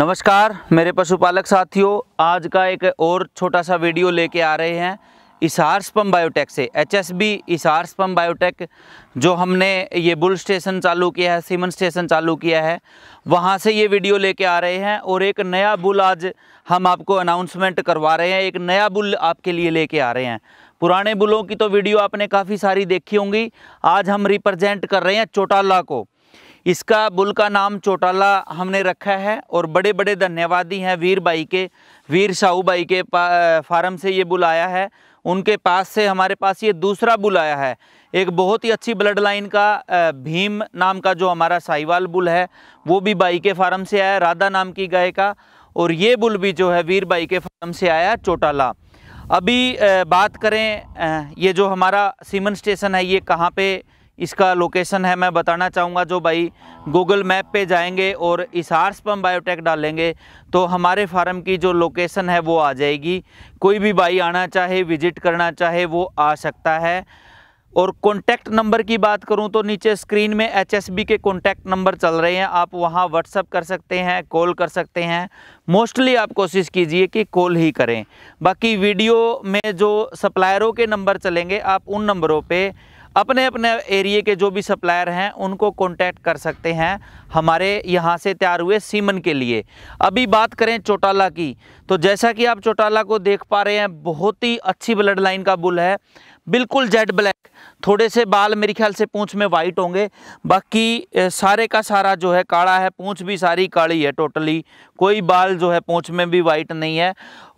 नमस्कार मेरे पशुपालक साथियों आज का एक और छोटा सा वीडियो लेके आ रहे हैं इसार्सपम बायोटेक से एच एस बी इसारसपम बायोटेक जो हमने ये बुल स्टेशन चालू किया है सीमन स्टेशन चालू किया है वहाँ से ये वीडियो लेके आ रहे हैं और एक नया बुल आज हम आपको अनाउंसमेंट करवा रहे हैं एक नया बुल आपके लिए लेके आ रहे हैं पुराने बुलों की तो वीडियो आपने काफ़ी सारी देखी होंगी आज हम रिप्रजेंट कर रहे हैं चौटाला को इसका बुल का नाम चौटाला हमने रखा है और बड़े बड़े धन्यवादी हैं वीर भाई के वीर साहू भाई के फार्म से ये बुल आया है उनके पास से हमारे पास ये दूसरा बुल आया है एक बहुत ही अच्छी ब्लड लाइन का भीम नाम का जो हमारा साहिवाल बुल है वो भी बाई के फार्म से आया राधा नाम की गाय का और ये बुल भी जो है वीर बाई के फार्म से आया चोटाला अभी बात करें ये जो हमारा सीमन स्टेशन है ये कहाँ पे इसका लोकेशन है मैं बताना चाहूँगा जो भाई गूगल मैप पे जाएंगे और इसार्स पम बायोटेक डालेंगे तो हमारे फार्म की जो लोकेशन है वो आ जाएगी कोई भी भाई आना चाहे विजिट करना चाहे वो आ सकता है और कॉन्टैक्ट नंबर की बात करूं तो नीचे स्क्रीन में एच के कॉन्टैक्ट नंबर चल रहे हैं आप वहां व्हाट्सअप कर सकते हैं कॉल कर सकते हैं मोस्टली आप कोशिश कीजिए कि कॉल ही करें बाकी वीडियो में जो सप्लायरों के नंबर चलेंगे आप उन नंबरों पे अपने अपने एरिए के जो भी सप्लायर हैं उनको कांटेक्ट कर सकते हैं हमारे यहाँ से तैयार हुए सीमन के लिए अभी बात करें चौटाला की तो जैसा कि आप चौटाला को देख पा रहे हैं बहुत ही अच्छी ब्लड लाइन का बुल है बिल्कुल जेड ब्लैक थोड़े से बाल मेरे ख्याल से पूंछ में वाइट होंगे बाकी सारे का सारा जो है काढ़ा है पूंछ भी सारी काली है टोटली कोई बाल जो है पूंछ में भी वाइट नहीं है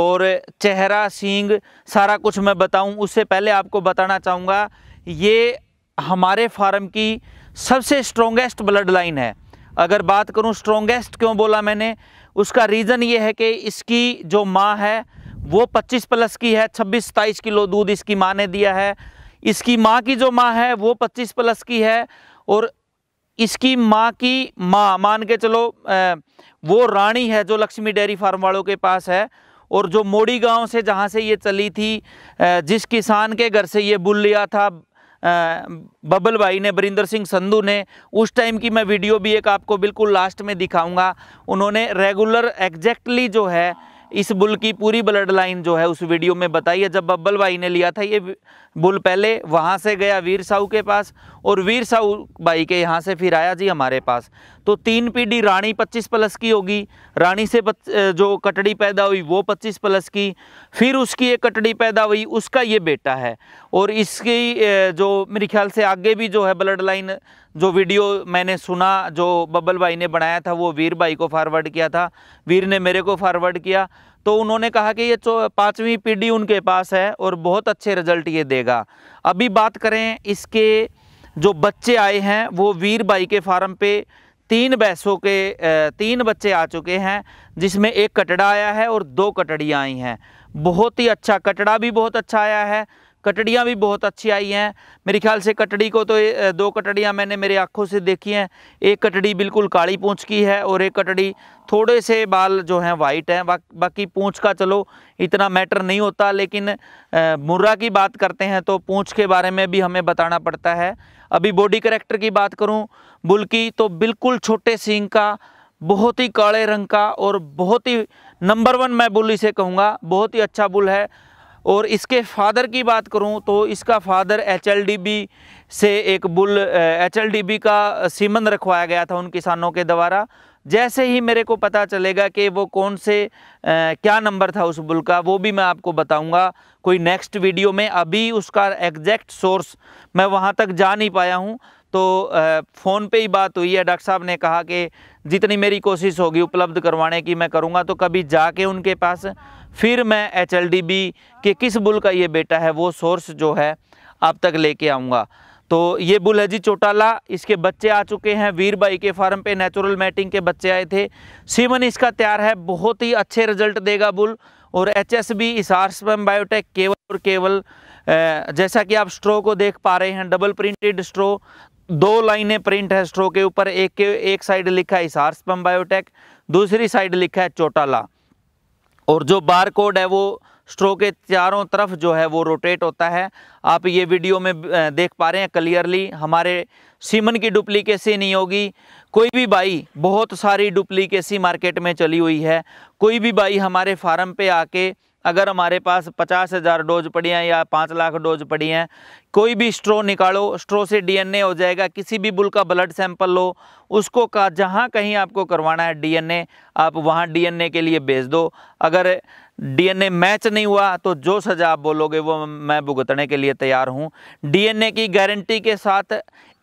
और चेहरा सींग सारा कुछ मैं बताऊं उससे पहले आपको बताना चाहूँगा ये हमारे फार्म की सबसे स्ट्रोंगेस्ट ब्लड लाइन है अगर बात करूँ स्ट्रोंगेस्ट क्यों बोला मैंने उसका रीज़न ये है कि इसकी जो माँ है वो 25 प्लस की है 26 सताईस किलो दूध इसकी माँ ने दिया है इसकी माँ की जो माँ है वो 25 प्लस की है और इसकी माँ की माँ मान के चलो वो रानी है जो लक्ष्मी डेयरी फार्म वालों के पास है और जो मोड़ी गांव से जहाँ से ये चली थी जिस किसान के घर से ये बुल लिया था बबल भाई ने बरिंदर सिंह संधू ने उस टाइम की मैं वीडियो भी एक आपको बिल्कुल लास्ट में दिखाऊंगा उन्होंने रेगुलर एग्जैक्टली जो है इस बुल की पूरी ब्लड लाइन जो है उस वीडियो में बताई है जब बब्बल भाई ने लिया था ये बुल पहले वहाँ से गया वीर साहू के पास और वीर साहू भाई के यहाँ से फिर आया जी हमारे पास तो तीन पीढ़ी रानी 25 प्लस की होगी रानी से जो कटड़ी पैदा हुई वो 25 प्लस की फिर उसकी एक कटड़ी पैदा हुई उसका ये बेटा है और इसकी जो मेरे ख्याल से आगे भी जो है ब्लड लाइन जो वीडियो मैंने सुना जो बब्बल भाई ने बनाया था वो वीर भाई को फॉरवर्ड किया था वीर ने मेरे को फॉरवर्ड किया तो उन्होंने कहा कि ये पाँचवीं पीढ़ी उनके पास है और बहुत अच्छे रिजल्ट ये देगा अभी बात करें इसके जो बच्चे आए हैं वो वीर भाई के फार्म पे तीन भैंसों के तीन बच्चे आ चुके हैं जिसमें एक कटड़ा आया है और दो कटड़ियाँ आई हैं बहुत ही अच्छा कटड़ा भी बहुत अच्छा आया है कटड़ियाँ भी बहुत अच्छी आई हैं मेरे ख्याल से कटड़ी को तो दो कटड़ियाँ मैंने मेरे आँखों से देखी हैं एक कटड़ी बिल्कुल काली पूँछ की है और एक कटड़ी थोड़े से बाल जो हैं वाइट हैं बा, बाकी पूँछ का चलो इतना मैटर नहीं होता लेकिन मुर्रा की बात करते हैं तो पूँछ के बारे में भी हमें बताना पड़ता है अभी बॉडी करेक्टर की बात करूँ बुल की तो बिल्कुल छोटे सींग का बहुत ही काले रंग का और बहुत ही नंबर वन मैं बुल इसे कहूँगा बहुत ही अच्छा बुल है और इसके फादर की बात करूं तो इसका फादर एच से एक बुल एच का सीमन रखवाया गया था उन किसानों के द्वारा जैसे ही मेरे को पता चलेगा कि वो कौन से आ, क्या नंबर था उस बुल का वो भी मैं आपको बताऊंगा कोई नेक्स्ट वीडियो में अभी उसका एग्जैक्ट सोर्स मैं वहाँ तक जा नहीं पाया हूँ तो फ़ोन पे ही बात हुई है डॉक्टर साहब ने कहा कि जितनी मेरी कोशिश होगी उपलब्ध करवाने की मैं करूँगा तो कभी जाके उनके पास फिर मैं एच के किस बुल का ये बेटा है वो सोर्स जो है आप तक लेके आऊँगा तो ये बुल है जी चोटाला इसके बच्चे आ चुके हैं वीर बाई के फार्म पे नेचुरल मैटिंग के बच्चे आए थे सीमन इसका तैयार है बहुत ही अच्छे रिजल्ट देगा बुल और एच एस बी इस आरसम बायोटेक केवल और केवल जैसा कि आप स्ट्रो को देख पा रहे हैं डबल प्रिंटेड स्ट्रो दो लाइनें प्रिंट है स्ट्रो के ऊपर एक के एक साइड लिखा है इसारसपम बायोटेक दूसरी साइड लिखा है चोटाला और जो बार कोड है वो स्ट्रो के चारों तरफ जो है वो रोटेट होता है आप ये वीडियो में देख पा रहे हैं क्लियरली हमारे सीमन की डुप्लीकेसी नहीं होगी कोई भी बाई बहुत सारी डुप्लीकेसी मार्केट में चली हुई है कोई भी बाई हमारे फार्म पे आके अगर हमारे पास पचास हज़ार डोज पड़ी हैं या पाँच लाख डोज पड़ी हैं कोई भी स्ट्रो निकालो स्ट्रो से डीएनए हो जाएगा किसी भी बुल का ब्लड सैंपल लो उसको का जहाँ कहीं आपको करवाना है डीएनए आप वहाँ डीएनए के लिए भेज दो अगर डीएनए मैच नहीं हुआ तो जो सज़ा आप बोलोगे वो मैं भुगतने के लिए तैयार हूँ डी की गारंटी के साथ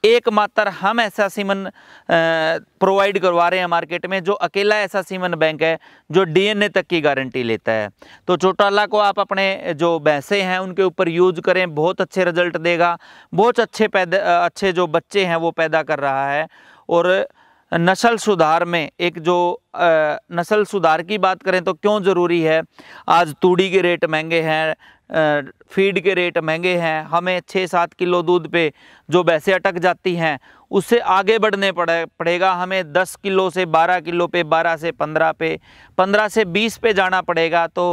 एकमात्र हम ऐसा सीमन प्रोवाइड करवा रहे हैं मार्केट में जो अकेला ऐसा सीमन बैंक है जो डीएनए तक की गारंटी लेता है तो चौटाला को आप अपने जो बैसे हैं उनके ऊपर यूज करें बहुत अच्छे रिजल्ट देगा बहुत अच्छे पैदा अच्छे जो बच्चे हैं वो पैदा कर रहा है और नस्ल सुधार में एक जो नस्ल सुधार की बात करें तो क्यों ज़रूरी है आज तूड़ी के रेट महंगे हैं फीड के रेट महंगे हैं हमें छः सात किलो दूध पे जो वैसे अटक जाती हैं उससे आगे बढ़ने पड़े पड़ेगा हमें दस किलो से बारह किलो पे बारह से पंद्रह पे पंद्रह से बीस पे जाना पड़ेगा तो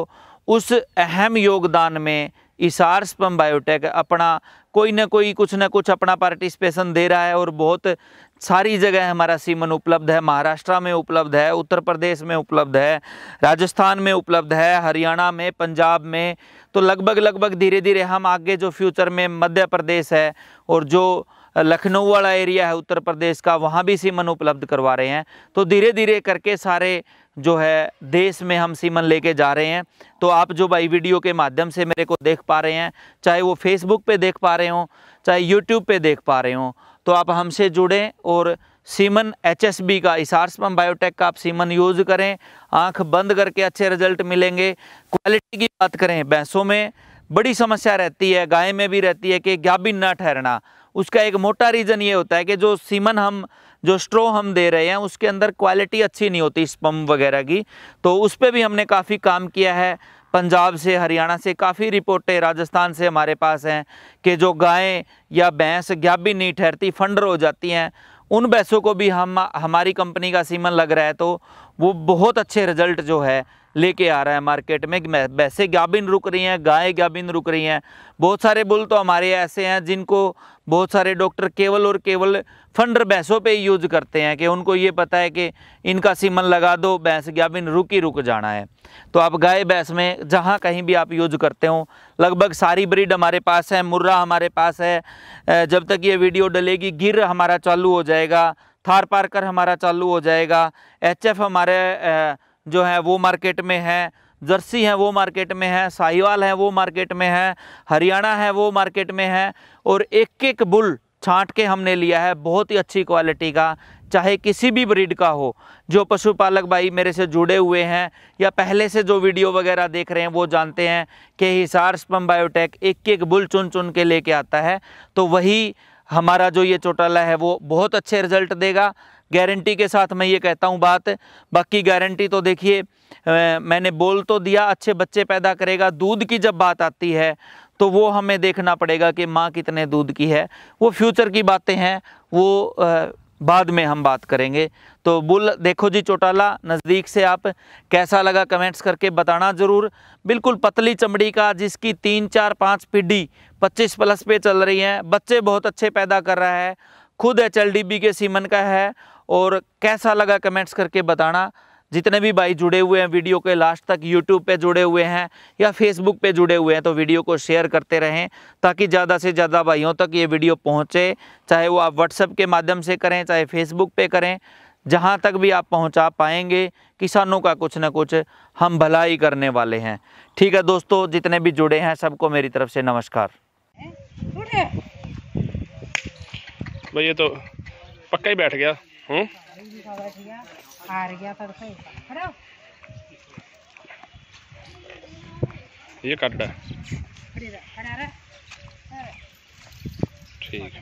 उस अहम योगदान में इसार्स स्पम बायोटेक अपना कोई ना कोई कुछ ना कुछ अपना पार्टिसिपेशन दे रहा है और बहुत सारी जगह हमारा सीमन उपलब्ध है महाराष्ट्र में उपलब्ध है उत्तर प्रदेश में उपलब्ध है राजस्थान में उपलब्ध है हरियाणा में पंजाब में तो लगभग लगभग धीरे धीरे हम आगे जो फ्यूचर में मध्य प्रदेश है और जो लखनऊ वाला एरिया है उत्तर प्रदेश का वहाँ भी सीमन उपलब्ध करवा रहे हैं तो धीरे धीरे करके सारे जो है देश में हम सीमन लेके जा रहे हैं तो आप जो भाई वीडियो के माध्यम से मेरे को देख पा रहे हैं चाहे वो फेसबुक पे देख पा रहे हों चाहे यूट्यूब पे देख पा रहे हों तो आप हमसे जुड़ें और सीमन एचएसबी का इसार्स पम बायोटेक का आप सीमन यूज़ करें आंख बंद करके अच्छे रिजल्ट मिलेंगे क्वालिटी की बात करें भैंसों में बड़ी समस्या रहती है गाय में भी रहती है कि गाभिन न ठहरना उसका एक मोटा रीज़न ये होता है कि जो सीमन हम जो स्ट्रो हम दे रहे हैं उसके अंदर क्वालिटी अच्छी नहीं होती स्पम वगैरह की तो उस पर भी हमने काफ़ी काम किया है पंजाब से हरियाणा से काफ़ी रिपोर्टें राजस्थान से हमारे पास हैं कि जो गायें या भैंस भी नहीं ठहरती फंडर हो जाती हैं उन भैंसों को भी हम हमारी कंपनी का सीमन लग रहा है तो वो बहुत अच्छे रिजल्ट जो है लेके आ रहा है मार्केट में वैसे गाबिन रुक रही हैं गाय गाबिन रुक रही हैं बहुत सारे बुल तो हमारे ऐसे हैं जिनको बहुत सारे डॉक्टर केवल और केवल फंडर भैंसों पे यूज करते हैं कि उनको ये पता है कि इनका सीमन लगा दो भैंस गाबिन रुक ही रुक जाना है तो आप गाय भैंस में जहाँ कहीं भी आप यूज करते हो लगभग सारी ब्रिड हमारे पास है मुर्रा हमारे पास है जब तक ये वीडियो डलेगी गिर हमारा चालू हो जाएगा थार पार्कर हमारा चालू हो जाएगा एच हमारे आ, जो है वो मार्केट में है जर्सी है वो मार्केट में है साहिवाल है वो मार्केट में है हरियाणा है वो मार्केट में है और एक एक बुल छांट के हमने लिया है बहुत ही अच्छी क्वालिटी का चाहे किसी भी ब्रीड का हो जो पशुपालक भाई मेरे से जुड़े हुए हैं या पहले से जो वीडियो वगैरह देख रहे हैं वो जानते हैं कि हिसार स्पम बायोटेक एक एक बुल चुन चुन के लेके आता है तो वही हमारा जो ये चौटाला है वो बहुत अच्छे रिजल्ट देगा गारंटी के साथ मैं ये कहता हूँ बात बाकी गारंटी तो देखिए मैंने बोल तो दिया अच्छे बच्चे पैदा करेगा दूध की जब बात आती है तो वो हमें देखना पड़ेगा कि माँ कितने दूध की है वो फ्यूचर की बातें हैं वो बाद में हम बात करेंगे तो बुल देखो जी चौटाला नज़दीक से आप कैसा लगा कमेंट्स करके बताना ज़रूर बिल्कुल पतली चमड़ी का जिसकी तीन चार पाँच पीढ़ी पच्चीस प्लस पे चल रही हैं बच्चे बहुत अच्छे पैदा कर रहा है खुद एच के सीमन का है और कैसा लगा कमेंट्स करके बताना जितने भी भाई जुड़े हुए हैं वीडियो के लास्ट तक यूट्यूब पे जुड़े हुए हैं या फेसबुक पे जुड़े हुए हैं तो वीडियो को शेयर करते रहें ताकि ज़्यादा से ज़्यादा भाइयों तक ये वीडियो पहुँचे चाहे वो आप व्हाट्सएप के माध्यम से करें चाहे फेसबुक पे करें जहाँ तक भी आप पहुँचा पाएंगे किसानों का कुछ ना कुछ हम भलाई करने वाले हैं ठीक है दोस्तों जितने भी जुड़े हैं सबको मेरी तरफ से नमस्कार भैया तो पक्का ही बैठ गया हम्म? तो। ये काट रहा है ठीक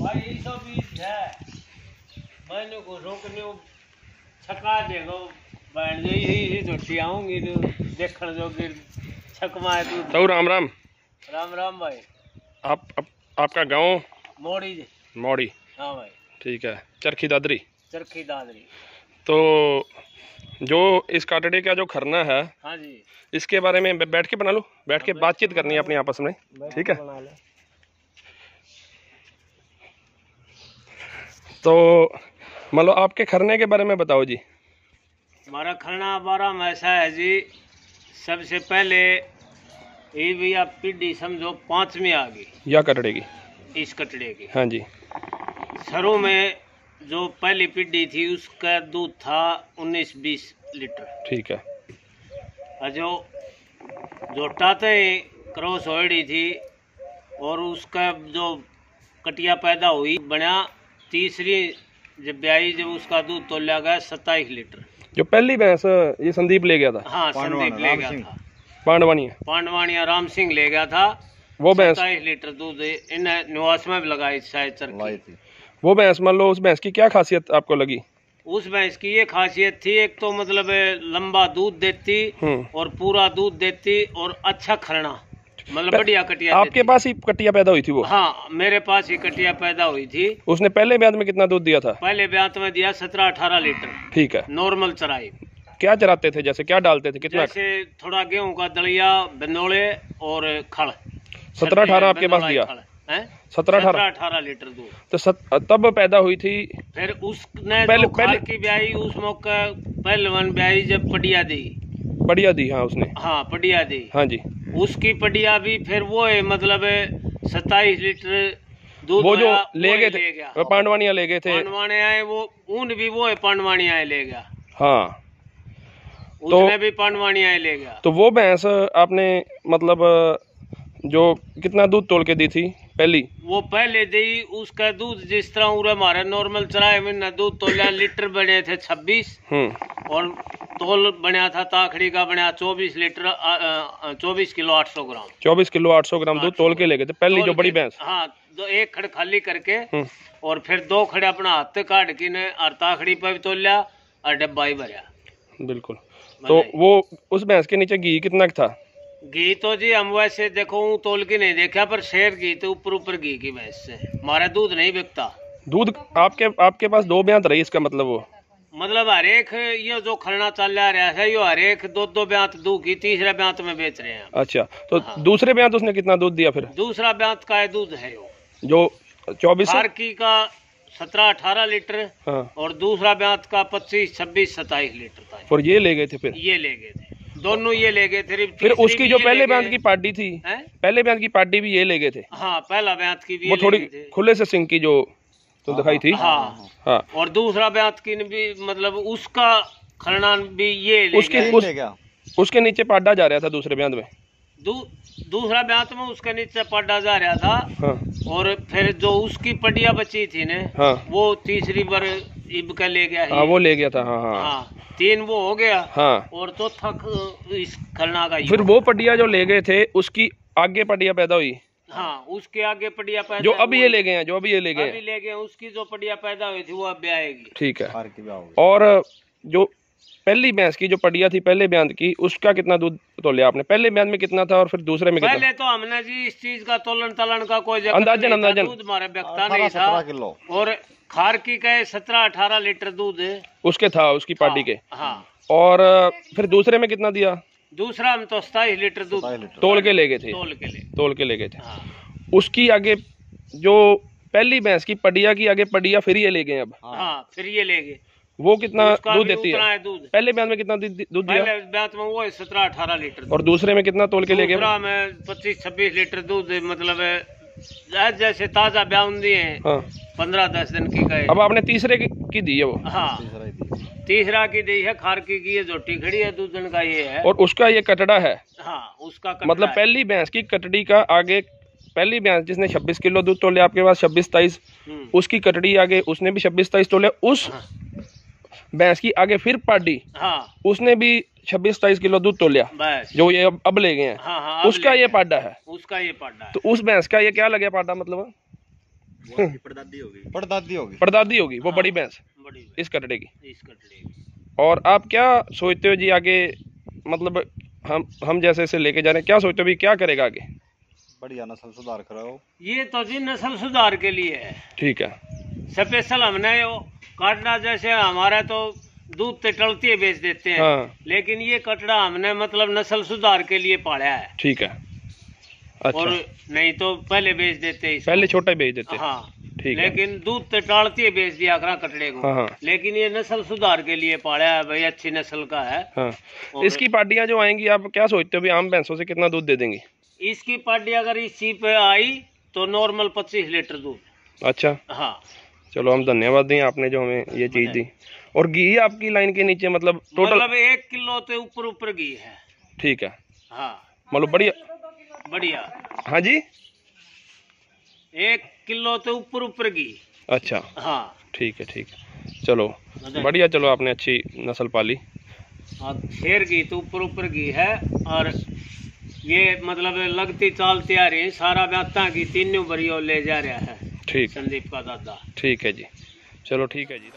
भाई सब है मैंने को रोकने छका देगा बैठ गई आऊंगी जो तो देखने जो गिर छकमा तो राम राम राम राम भाई आप, आप आपका गांव मोड़ी जी मोड़ी हाँ भाई ठीक है चरखी दादरी चरखी दादरी तो जो इस काटड़े का जो खरना है हाँ जी इसके बारे में बैठ के बना लो हाँ बैठ के बातचीत करनी है अपने आपस में ठीक है तो मतलब आपके खरने के बारे में बताओ जी हमारा खरना बारह मैसा है जी सबसे पहले ये भैया पीढ़ी समझो पांचवी में आ गई या कटड़े की इस कटड़े की हाँ जी सरों में जो पहली पीढ़ी थी उसका दूध था 19-20 लीटर ठीक है जो जो टाते क्रॉस होड़ी थी और उसका जो कटिया पैदा हुई बना तीसरी जब ब्याई जब उसका दूध तो लिया गया सत्ताईस लीटर जो पहली भैंस ये संदीप ले गया था हाँ संदीप ले गया था पांडवानिया पांडवानिया राम सिंह ले गया था वो भैंस लीटर दूध इन निवास में लगाई शायद वो भैंस मान लो उस भैंस की क्या खासियत आपको लगी उस भैंस की ये खासियत थी एक तो मतलब लंबा दूध देती हम्म। और पूरा दूध देती और अच्छा खरना मतलब बढ़िया कटिया आपके पास ही कटिया पैदा हुई थी वो हाँ मेरे पास ही कटिया पैदा हुई थी उसने पहले ब्याज में कितना दूध दिया था पहले ब्याज में दिया सत्रह अठारह लीटर ठीक है नॉर्मल चराई क्या चराते थे जैसे क्या डालते थे कितना जैसे थोड़ा गेहूं का दलिया बिंदोले और खड़ सत्रह अठारह आपके पास दिया सत्रह अठारह अठारह लीटर दूध तो सत, तब पैदा हुई थी फिर उसने पहले, तो पहले की ब्याई उस मौका पहलवान ब्याई जब पटिया दी पटिया दी हाँ उसने हाँ पटिया दी हाँ जी उसकी पटिया भी फिर वो है मतलब सत्ताईस लीटर दूध वो जो ले गए थे पांडवानिया ले गए थे पांडवानिया वो ऊन भी वो है पांडवानिया ले गया हाँ तो भी पानवाणी आए लेगा तो वो भैंस आपने मतलब जो कितना दूध तोड़ के दी थी पहली वो पहले दी उसका दूध जिस तरह उरा हमारा नॉर्मल चलाए महीना दूध तोला लीटर बने थे छब्बीस हम्म। और तोल बना था ताखड़ी का बना चौबीस लीटर चौबीस किलो आठ सौ ग्राम चौबीस किलो आठ सौ ग्राम दूध तोल के ले गए थे पहली जो बड़ी भैंस हाँ दो एक खड़ खाली करके हम्म। और फिर दो खड़े अपना हाथ काट के ने और ताखड़ी पर भी तोलिया और डब्बा ही भरया बिल्कुल हाँ तो वो उस भैंस के नीचे घी कितना था घी तो जी हम वैसे देखो तोल के नहीं देखा पर शेर घी तो ऊपर ऊपर घी की भैंस से हमारा दूध नहीं बिकता दूध आपके आपके पास दो ब्यांत रही इसका मतलब वो मतलब हर एक ये जो खलना चल रहा है ये हर एक दो दो ब्यांत दूध की तीसरे ब्यांत में बेच रहे हैं अच्छा तो हाँ। दूसरे ब्यांत उसने कितना दूध दिया फिर दूसरा ब्यांत का दूध है जो चौबीस का सत्रह अठारह लीटर हाँ। और दूसरा ब्यात का पच्चीस छब्बीस सताइस लीटर था और ये ले गए थे फिर ये ले गए थे दोनों ये ले गए थे फिर उसकी जो पहले ब्यांत की पार्टी थी है? पहले ब्यांत की पार्टी भी ये ले गए थे हाँ पहला ब्यांत की भी वो थोड़ी खुले से सिंह की जो तो हाँ, दिखाई हाँ, थी हाँ, हाँ हाँ और दूसरा ब्यांत की भी मतलब उसका खरनान भी ये उसके उसके नीचे पाडा जा रहा था दूसरे ब्यांत में दूसरा ब्यात तो में उसके नीचे पड़ा जा रहा था हाँ। और फिर जो उसकी पटिया बची थी ने हाँ। वो तीसरी बार इब का ले गया हाँ, वो ले गया था हाँ, हाँ। हाँ, तीन वो हो गया हाँ। और तो थक इस खलना का फिर वो पटिया जो ले गए थे उसकी आगे पटिया पैदा हुई हाँ उसके आगे पटिया पैदा जो अभी ये ले गए हैं जो अभी ये ले गए अभी ले गए उसकी जो पटिया पैदा हुई थी वो अब आएगी ठीक है और जो पहली भैंस की जो पटिया थी पहले ब्यान की उसका कितना दूध तोलिया आपने पहले ब्यान में कितना था और फिर दूसरे में कितना पहले तो हमने जी इस चीज का तोलन तलन का कोई अंदाजन अंदाजन दूध हमारे व्यक्ता नहीं था किलो और खार की कहे सत्रह अठारह लीटर दूध उसके था उसकी पार्टी हाँ, के हाँ और फिर दूसरे में कितना दिया दूसरा हम तो सताईस लीटर दूध तोल के ले गए थे तोल के ले तोल के ले गए थे हाँ। उसकी आगे जो पहली भैंस की पडिया की आगे पडिया फिर ये ले गए अब हाँ फिर ये ले गए वो कितना दूध देती है दूध पहले ब्याज में कितना दूध दिया ब्याज में वो सत्रह अठारह लीटर और दूसरे में कितना तोल के ले गए पच्चीस छब्बीस लीटर दूध मतलब जैसे ताजा ब्याह दिए हैं हाँ। पंद्रह दस दिन की गए अब आपने तीसरे की, दी है वो हाँ। तीसरा की दी है खारकी की है जो खड़ी है दूध दिन का ये है और उसका ये कटड़ा है हाँ उसका मतलब पहली भैंस की कटड़ी का आगे पहली भैंस जिसने 26 किलो दूध तोले आपके पास 26 तेईस हम्म। उसकी कटड़ी आगे उसने भी 26 तेईस तोले उस हाँ। भैंस की आगे फिर पाडी हाँ उसने भी छब्बीस सताइस किलो दूध तो लिया जो ये अब, अब ले गए हैं हाँ, हाँ, उसका ये पाडा है उसका ये पाडा तो उस भैंस का ये क्या लगे पाडा मतलब पड़दादी होगी पड़दादी होगी वो हाँ, बड़ी भैंस इस कटड़े की और आप क्या सोचते हो जी आगे मतलब हम हम जैसे इसे लेके जा रहे हैं क्या सोचते हो भी क्या करेगा आगे बढ़िया नस्ल सुधार कराओ ये तो जी नस्ल सुधार के लिए है ठीक है स्पेशल हमने काटना जैसे हमारा तो दूध है बेच देते हैं हाँ। लेकिन ये कटड़ा हमने मतलब नस्ल सुधार के लिए पाला है ठीक है अच्छा। और नहीं तो पहले बेच देते पहले छोटा बेच देते हाँ ठीक लेकिन दूध तो टालती बेच दिया करा कटड़े को हाँ, हाँ। लेकिन ये नस्ल सुधार के लिए पाला है भाई अच्छी नस्ल का है हाँ। इसकी पार्टियाँ जो आएंगी आप क्या सोचते हो आम भैंसों से कितना दूध दे देंगे इसकी पार्टी अगर इस पे आई तो नॉर्मल पच्चीस लीटर दूध अच्छा हाँ चलो हम धन्यवाद दें आपने जो हमें ये चीज दी और घी आपकी लाइन के नीचे मतलब टोटल मतलब एक किलो से ऊपर ऊपर घी है ठीक है हाँ मतलब बढ़िया बढ़िया हाँ जी एक किलो से ऊपर ऊपर घी अच्छा हाँ ठीक है ठीक है चलो बढ़िया चलो आपने अच्छी नस्ल पाली और शेर की तो ऊपर ऊपर घी है और ये मतलब लगती चाल तैयारी सारा व्याता की तीनों बरियो ले जा रहा है ਠੀਕ ਸੰਦੀਪ ਦਾ ਦਾਦਾ ਠੀਕ ਹੈ ਜੀ ਚਲੋ ਠੀਕ ਹੈ ਜੀ